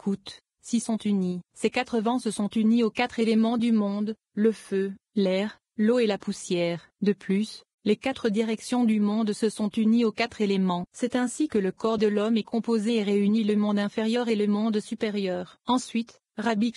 écoute, s'y sont unis. Ces quatre vents se sont unis aux quatre éléments du monde, le feu, l'air, l'eau et la poussière. De plus, les quatre directions du monde se sont unies aux quatre éléments. C'est ainsi que le corps de l'homme est composé et réunit le monde inférieur et le monde supérieur. Ensuite, Rabbi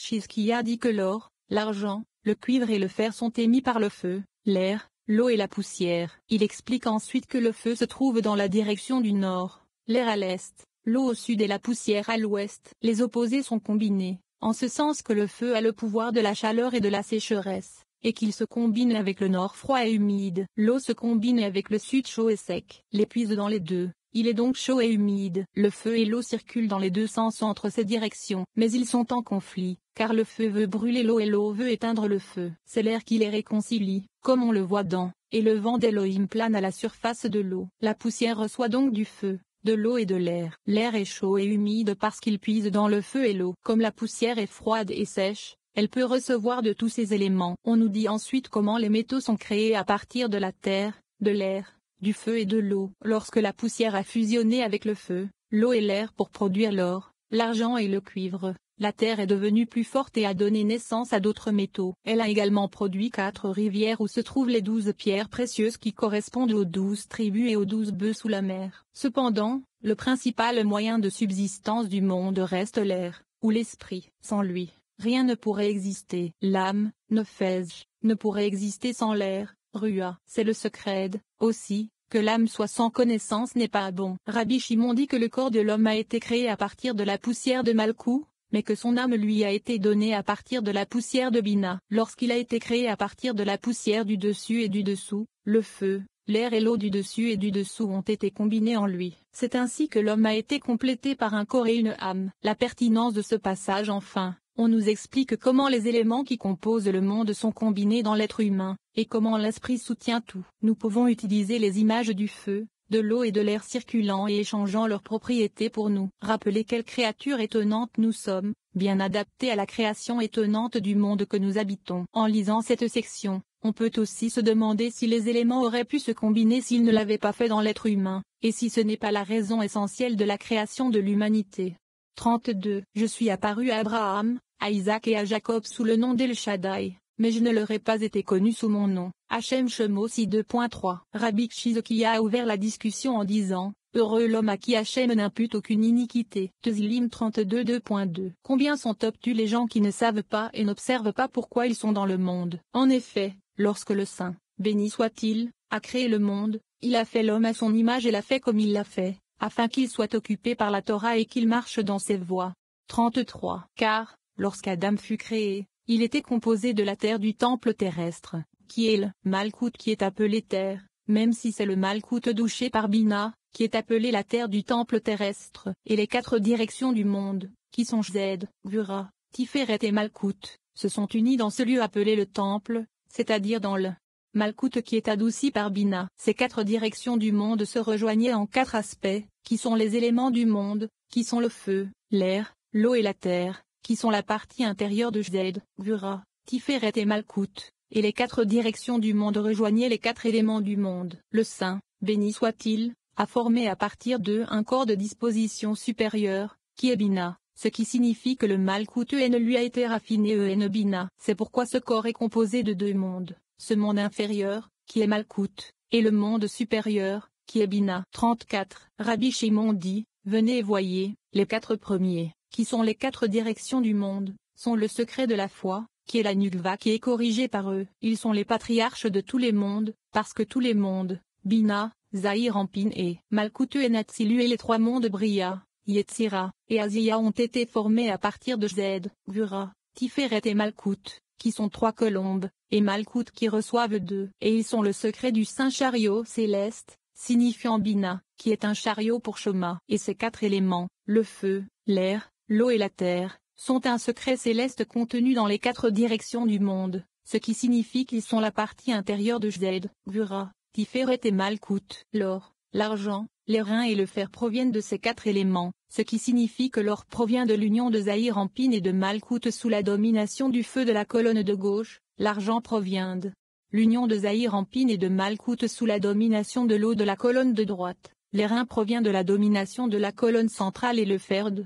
a dit que l'or, l'argent, le cuivre et le fer sont émis par le feu, l'air, l'eau et la poussière. Il explique ensuite que le feu se trouve dans la direction du nord, l'air à l'est, l'eau au sud et la poussière à l'ouest. Les opposés sont combinés, en ce sens que le feu a le pouvoir de la chaleur et de la sécheresse, et qu'il se combine avec le nord froid et humide. L'eau se combine avec le sud chaud et sec. L'épuise dans les deux. Il est donc chaud et humide. Le feu et l'eau circulent dans les deux sens entre ces directions, mais ils sont en conflit, car le feu veut brûler l'eau et l'eau veut éteindre le feu. C'est l'air qui les réconcilie, comme on le voit dans Et le vent d'Elohim plane à la surface de l'eau. La poussière reçoit donc du feu, de l'eau et de l'air. L'air est chaud et humide parce qu'il puise dans le feu et l'eau. Comme la poussière est froide et sèche, elle peut recevoir de tous ces éléments. On nous dit ensuite comment les métaux sont créés à partir de la terre, de l'air, du feu et de l'eau. Lorsque la poussière a fusionné avec le feu, l'eau et l'air pour produire l'or, l'argent et le cuivre, la Terre est devenue plus forte et a donné naissance à d'autres métaux. Elle a également produit quatre rivières où se trouvent les douze pierres précieuses qui correspondent aux douze tribus et aux douze bœufs sous la mer. Cependant, le principal moyen de subsistance du monde reste l'air, ou l'esprit. Sans lui, rien ne pourrait exister. L'âme, ne fais ne pourrait exister sans l'air, Rua. C'est le secret, aussi, que l'âme soit sans connaissance n'est pas bon. Rabbi Shimon dit que le corps de l'homme a été créé à partir de la poussière de Malkou, mais que son âme lui a été donnée à partir de la poussière de Bina. Lorsqu'il a été créé à partir de la poussière du dessus et du dessous, le feu, l'air et l'eau du dessus et du dessous ont été combinés en lui. C'est ainsi que l'homme a été complété par un corps et une âme. La pertinence de ce passage enfin, on nous explique comment les éléments qui composent le monde sont combinés dans l'être humain, et comment l'esprit soutient tout. Nous pouvons utiliser les images du feu, de l'eau et de l'air circulant et échangeant leurs propriétés pour nous. Rappelez quelle créature étonnante nous sommes, bien adaptés à la création étonnante du monde que nous habitons. En lisant cette section, on peut aussi se demander si les éléments auraient pu se combiner s'ils ne l'avaient pas fait dans l'être humain, et si ce n'est pas la raison essentielle de la création de l'humanité. 32. Je suis apparu à Abraham, à Isaac et à Jacob sous le nom d'El Shaddai mais je ne leur ai pas été connu sous mon nom. HM si 2.3 Rabbi Shizuki a ouvert la discussion en disant « Heureux l'homme à qui Hachem n'impute aucune iniquité ». Tezilim 32.2 Combien sont obtus les gens qui ne savent pas et n'observent pas pourquoi ils sont dans le monde En effet, lorsque le Saint, béni soit-il, a créé le monde, il a fait l'homme à son image et l'a fait comme il l'a fait, afin qu'il soit occupé par la Torah et qu'il marche dans ses voies. 33 Car, lorsqu'Adam fut créé, il était composé de la terre du temple terrestre, qui est le Malkout qui est appelé terre, même si c'est le Malkout douché par Bina, qui est appelé la terre du temple terrestre, et les quatre directions du monde, qui sont Zed, Gura, Tiferet et Malkout, se sont unis dans ce lieu appelé le temple, c'est-à-dire dans le Malkout qui est adouci par Bina. Ces quatre directions du monde se rejoignaient en quatre aspects, qui sont les éléments du monde, qui sont le feu, l'air, l'eau et la terre, qui sont la partie intérieure de Zed, Gura, Tiferet et Malkout, et les quatre directions du monde rejoignaient les quatre éléments du monde. Le Saint, béni soit-il, a formé à partir d'eux un corps de disposition supérieure, qui est Bina, ce qui signifie que le mal ne lui a été raffiné en Bina. C'est pourquoi ce corps est composé de deux mondes, ce monde inférieur, qui est Malkout, et le monde supérieur, qui est Bina. 34. Rabbi Shimon dit, venez et voyez, les quatre premiers, qui sont les quatre directions du monde, sont le secret de la foi, qui est la Nugva qui est corrigée par eux. Ils sont les patriarches de tous les mondes, parce que tous les mondes, Bina, Zahir Ampin et Malkutu et Natsilu et les trois mondes Bria, yetsira et Asiya ont été formés à partir de Zed, Gura, Tiferet et Malkut, qui sont trois colombes, et Malkut qui reçoivent deux. Et ils sont le secret du saint chariot céleste, signifiant Bina, qui est un chariot pour Shoma. Et ces quatre éléments, le feu, l'air, l'eau et la terre, sont un secret céleste contenu dans les quatre directions du monde, ce qui signifie qu'ils sont la partie intérieure de Zed, Gura, Tiferet et Malkout. L'or, l'argent, les reins et le fer proviennent de ces quatre éléments, ce qui signifie que l'or provient de l'union de Zahir en Pine et de Malkout sous la domination du feu de la colonne de gauche, l'argent provient de l'union de Zahir en Pine et de Malkout sous la domination de l'eau de la colonne de droite, les reins proviennent de la domination de la colonne centrale et le fer de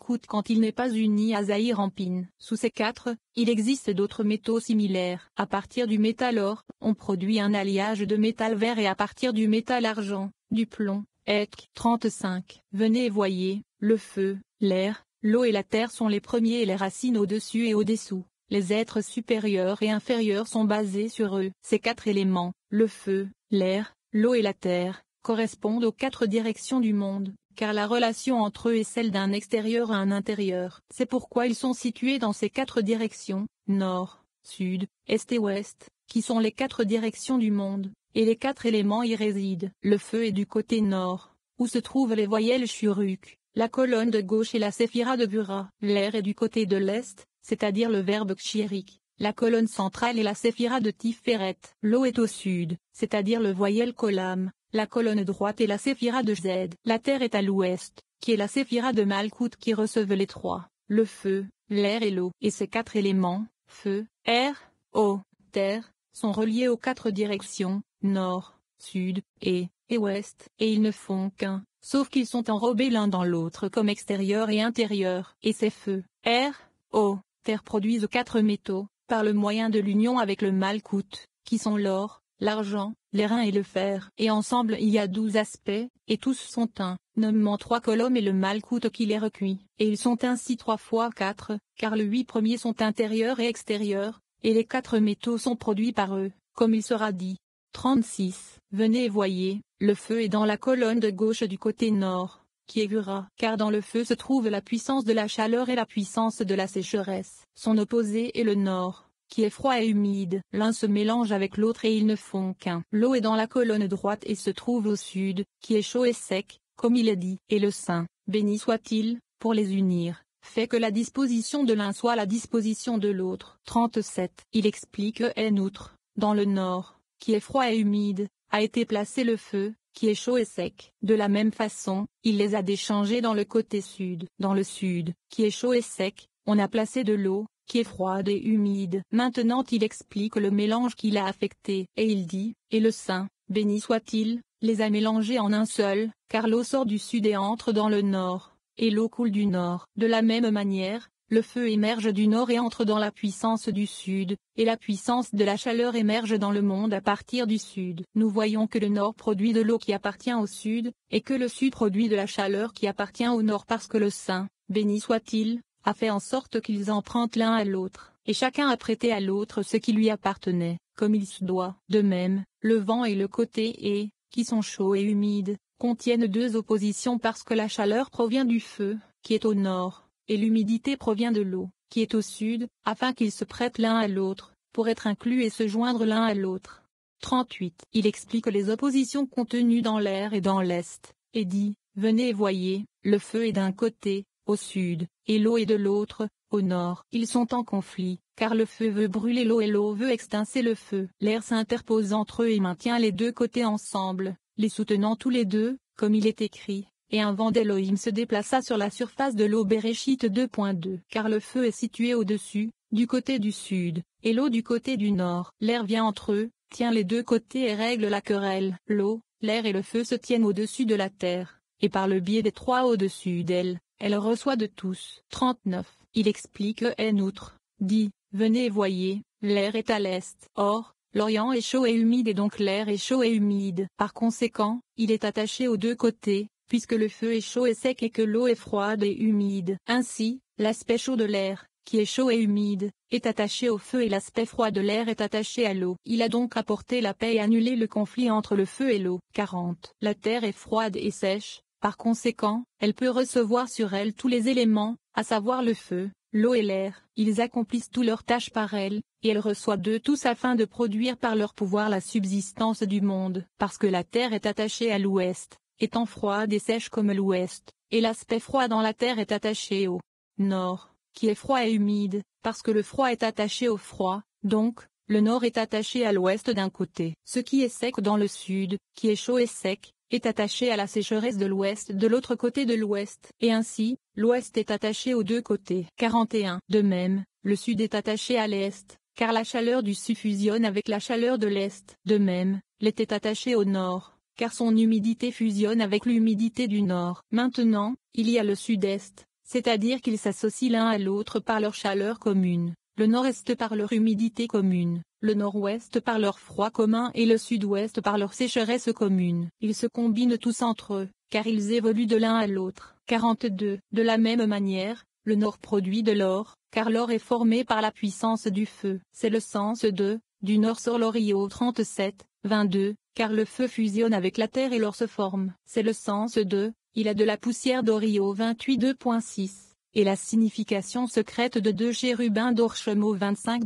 coûte quand il n'est pas uni à zaïrampine. Sous ces quatre, il existe d'autres métaux similaires. À partir du métal or, on produit un alliage de métal vert et à partir du métal argent, du plomb, Etc. 35. Venez et voyez, le feu, l'air, l'eau et la terre sont les premiers et les racines au-dessus et au-dessous. Les êtres supérieurs et inférieurs sont basés sur eux. Ces quatre éléments, le feu, l'air, l'eau et la terre, correspondent aux quatre directions du monde car la relation entre eux est celle d'un extérieur à un intérieur. C'est pourquoi ils sont situés dans ces quatre directions, nord, sud, est et ouest, qui sont les quatre directions du monde, et les quatre éléments y résident. Le feu est du côté nord, où se trouvent les voyelles shuruk, la colonne de gauche et la séphira de Bura. L'air est du côté de l'est, c'est-à-dire le verbe kshirik, la colonne centrale et la séphira de Tiferet. L'eau est au sud, c'est-à-dire le voyelle kolam, la colonne droite est la séphira de Z. La terre est à l'ouest, qui est la séphira de Malkout qui recevent les trois, le feu, l'air et l'eau. Et ces quatre éléments, feu, air, eau, terre, sont reliés aux quatre directions, nord, sud, et, et ouest. Et ils ne font qu'un, sauf qu'ils sont enrobés l'un dans l'autre comme extérieur et intérieur. Et ces feux, air, eau, terre produisent quatre métaux, par le moyen de l'union avec le Malkout, qui sont l'or, l'argent, les reins et le fer. Et ensemble il y a douze aspects, et tous sont un, nommant trois colonnes et le mal coûte qui les recuit. Et ils sont ainsi trois fois quatre, car les huit premiers sont intérieurs et extérieurs, et les quatre métaux sont produits par eux, comme il sera dit. 36. Venez et voyez, le feu est dans la colonne de gauche du côté nord, qui aigura, car dans le feu se trouve la puissance de la chaleur et la puissance de la sécheresse. Son opposé est le nord, qui est froid et humide. L'un se mélange avec l'autre et ils ne font qu'un. L'eau est dans la colonne droite et se trouve au sud, qui est chaud et sec, comme il est dit. Et le Saint, béni soit-il, pour les unir, fait que la disposition de l'un soit la disposition de l'autre. 37. Il explique que en outre, dans le nord, qui est froid et humide, a été placé le feu, qui est chaud et sec. De la même façon, il les a déchangés dans le côté sud. Dans le sud, qui est chaud et sec, on a placé de l'eau, qui est froide et humide. Maintenant il explique le mélange qu'il a affecté, et il dit, et le saint, béni soit-il, les a mélangés en un seul, car l'eau sort du sud et entre dans le nord, et l'eau coule du nord. De la même manière, le feu émerge du nord et entre dans la puissance du sud, et la puissance de la chaleur émerge dans le monde à partir du sud. Nous voyons que le nord produit de l'eau qui appartient au sud, et que le sud produit de la chaleur qui appartient au nord parce que le saint, béni soit-il, a fait en sorte qu'ils empruntent l'un à l'autre, et chacun a prêté à l'autre ce qui lui appartenait, comme il se doit. De même, le vent et le côté et, qui sont chauds et humides, contiennent deux oppositions parce que la chaleur provient du feu, qui est au nord, et l'humidité provient de l'eau, qui est au sud, afin qu'ils se prêtent l'un à l'autre, pour être inclus et se joindre l'un à l'autre. 38. Il explique les oppositions contenues dans l'air et dans l'est, et dit, Venez et voyez, le feu est d'un côté, au sud, et l'eau est de l'autre, au nord. Ils sont en conflit, car le feu veut brûler l'eau et l'eau veut extincer le feu. L'air s'interpose entre eux et maintient les deux côtés ensemble, les soutenant tous les deux, comme il est écrit. Et un vent d'Élohim se déplaça sur la surface de l'eau Béréchite 2.2, car le feu est situé au-dessus, du côté du sud, et l'eau du côté du nord. L'air vient entre eux, tient les deux côtés et règle la querelle. L'eau, l'air et le feu se tiennent au-dessus de la terre, et par le biais des trois au-dessus d'elle, elle reçoit de tous. 39. Il explique en outre, dit, venez voyez, l'air est à l'est. Or, l'Orient est chaud et humide et donc l'air est chaud et humide. Par conséquent, il est attaché aux deux côtés, puisque le feu est chaud et sec et que l'eau est froide et humide. Ainsi, l'aspect chaud de l'air, qui est chaud et humide, est attaché au feu et l'aspect froid de l'air est attaché à l'eau. Il a donc apporté la paix et annulé le conflit entre le feu et l'eau. 40. La terre est froide et sèche, par conséquent, elle peut recevoir sur elle tous les éléments, à savoir le feu, l'eau et l'air. Ils accomplissent tous leurs tâches par elle, et elle reçoit d'eux tous afin de produire par leur pouvoir la subsistance du monde. Parce que la terre est attachée à l'ouest, étant froide et sèche comme l'ouest, et l'aspect froid dans la terre est attaché au nord, qui est froid et humide, parce que le froid est attaché au froid, donc, le nord est attaché à l'ouest d'un côté. Ce qui est sec dans le sud, qui est chaud et sec, est attaché à la sécheresse de l'ouest de l'autre côté de l'ouest, et ainsi, l'ouest est attaché aux deux côtés. 41. De même, le sud est attaché à l'est, car la chaleur du sud fusionne avec la chaleur de l'est. De même, l'est est attaché au nord, car son humidité fusionne avec l'humidité du nord. Maintenant, il y a le sud-est, c'est-à-dire qu'ils s'associent l'un à l'autre par leur chaleur commune le nord-est par leur humidité commune, le nord-ouest par leur froid commun et le sud-ouest par leur sécheresse commune. Ils se combinent tous entre eux, car ils évoluent de l'un à l'autre. 42. De la même manière, le nord produit de l'or, car l'or est formé par la puissance du feu. C'est le sens de, du nord sur l'Orio 37, 22, car le feu fusionne avec la terre et l'or se forme. C'est le sens de, il a de la poussière d'Orio 28 2.6 et la signification secrète de deux chérubins d'Orchemot 25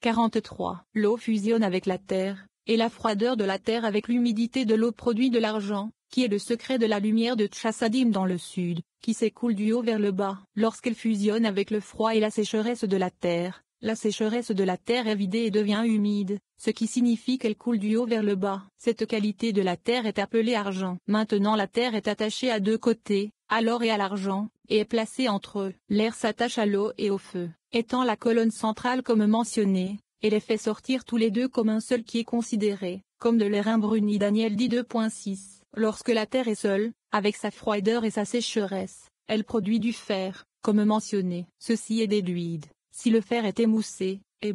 43. L'eau fusionne avec la terre, et la froideur de la terre avec l'humidité de l'eau produit de l'argent, qui est le secret de la lumière de Chassadim dans le sud, qui s'écoule du haut vers le bas. Lorsqu'elle fusionne avec le froid et la sécheresse de la terre, la sécheresse de la terre est vidée et devient humide, ce qui signifie qu'elle coule du haut vers le bas. Cette qualité de la terre est appelée argent. Maintenant la terre est attachée à deux côtés, à l'or et à l'argent, est placé entre eux. L'air s'attache à l'eau et au feu, étant la colonne centrale comme mentionné, et les fait sortir tous les deux comme un seul qui est considéré, comme de l'air imbruni Daniel dit 2.6. Lorsque la terre est seule, avec sa froideur et sa sécheresse, elle produit du fer, comme mentionné. Ceci est déduit. Si le fer est émoussé, et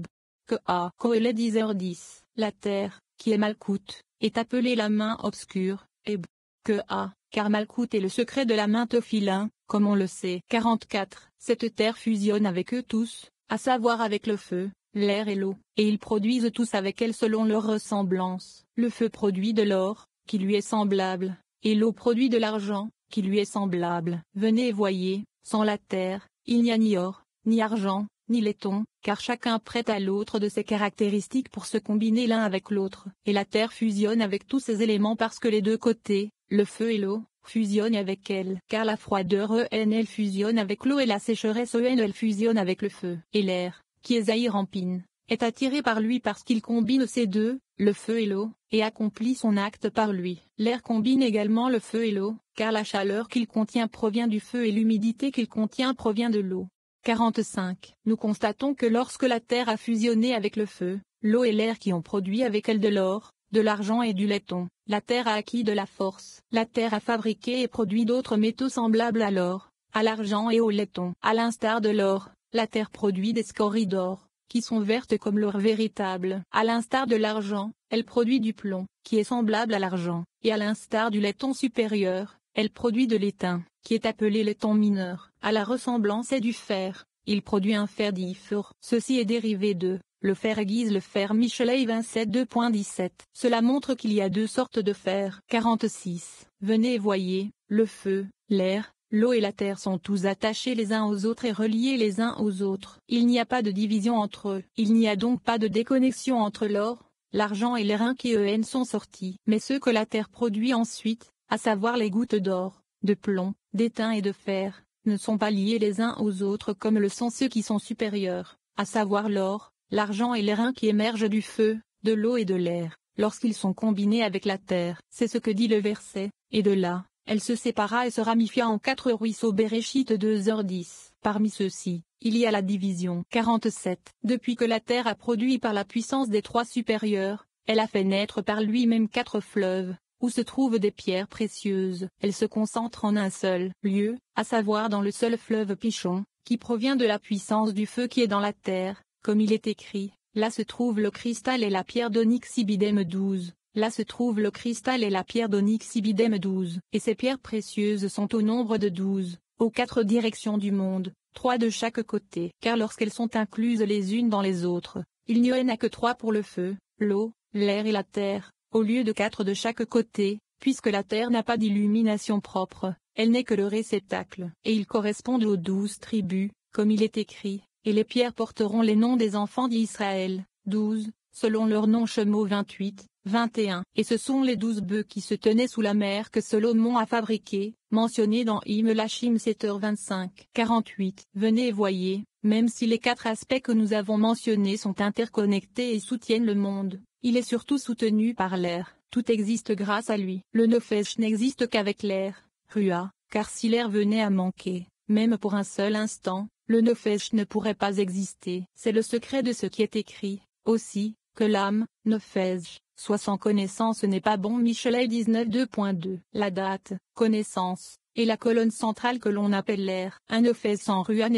que a. est 10h10, la terre, qui est Malkout, est appelée la main obscure, et que a, car Malkout est le secret de la main Tophilin, comme on le sait, 44, cette terre fusionne avec eux tous, à savoir avec le feu, l'air et l'eau, et ils produisent tous avec elle selon leur ressemblance. Le feu produit de l'or, qui lui est semblable, et l'eau produit de l'argent, qui lui est semblable. Venez et voyez, sans la terre, il n'y a ni or, ni argent, ni laiton, car chacun prête à l'autre de ses caractéristiques pour se combiner l'un avec l'autre, et la terre fusionne avec tous ces éléments parce que les deux côtés, le feu et l'eau, fusionne avec elle. Car la froideur ENL fusionne avec l'eau et la sécheresse elle fusionne avec le feu. Et l'air, qui est Zahir est attiré par lui parce qu'il combine ces deux, le feu et l'eau, et accomplit son acte par lui. L'air combine également le feu et l'eau, car la chaleur qu'il contient provient du feu et l'humidité qu'il contient provient de l'eau. 45. Nous constatons que lorsque la Terre a fusionné avec le feu, l'eau et l'air qui ont produit avec elle de l'or, de l'argent et du laiton. La terre a acquis de la force. La terre a fabriqué et produit d'autres métaux semblables à l'or, à l'argent et au laiton. À l'instar de l'or, la terre produit des scories d'or, qui sont vertes comme l'or véritable. À l'instar de l'argent, elle produit du plomb, qui est semblable à l'argent, et à l'instar du laiton supérieur, elle produit de l'étain, qui est appelé laiton mineur. À la ressemblance et du fer, il produit un fer d'ifur. Ceci est dérivé de le fer aiguise le fer Michelet 27 Cela montre qu'il y a deux sortes de fer. 46. Venez et voyez, le feu, l'air, l'eau et la terre sont tous attachés les uns aux autres et reliés les uns aux autres. Il n'y a pas de division entre eux. Il n'y a donc pas de déconnexion entre l'or, l'argent et les reins qui en sont sortis. Mais ceux que la terre produit ensuite, à savoir les gouttes d'or, de plomb, d'étain et de fer, ne sont pas liés les uns aux autres comme le sont ceux qui sont supérieurs, à savoir l'or, L'argent et les reins qui émergent du feu, de l'eau et de l'air, lorsqu'ils sont combinés avec la terre. C'est ce que dit le verset, et de là, elle se sépara et se ramifia en quatre ruisseaux Béréchite 2h10. Parmi ceux-ci, il y a la division 47. Depuis que la terre a produit par la puissance des trois supérieurs, elle a fait naître par lui-même quatre fleuves, où se trouvent des pierres précieuses. Elle se concentre en un seul lieu, à savoir dans le seul fleuve Pichon, qui provient de la puissance du feu qui est dans la terre, comme il est écrit, là se trouve le cristal et la pierre d'onyx ibidem 12. Là se trouve le cristal et la pierre d'onyx ibidem 12. Et ces pierres précieuses sont au nombre de 12, aux quatre directions du monde, trois de chaque côté. Car lorsqu'elles sont incluses les unes dans les autres, il n'y en a que trois pour le feu, l'eau, l'air et la terre, au lieu de quatre de chaque côté, puisque la terre n'a pas d'illumination propre, elle n'est que le réceptacle. Et ils correspondent aux douze tribus, comme il est écrit, et les pierres porteront les noms des enfants d'Israël, 12, selon leur nom Chemo 28, 21. Et ce sont les douze bœufs qui se tenaient sous la mer que Solomon a fabriqué, mentionnés dans Lachim 7h25. 48. Venez et voyez, même si les quatre aspects que nous avons mentionnés sont interconnectés et soutiennent le monde, il est surtout soutenu par l'air. Tout existe grâce à lui. Le nefesh n'existe qu'avec l'air, rua, car si l'air venait à manquer, même pour un seul instant, le nefesh ne pourrait pas exister. C'est le secret de ce qui est écrit, aussi, que l'âme, nefesh, soit sans connaissance n'est pas bon Michelet 19:2.2 La date, connaissance, et la colonne centrale que l'on appelle l'air. Un nefesh sans rua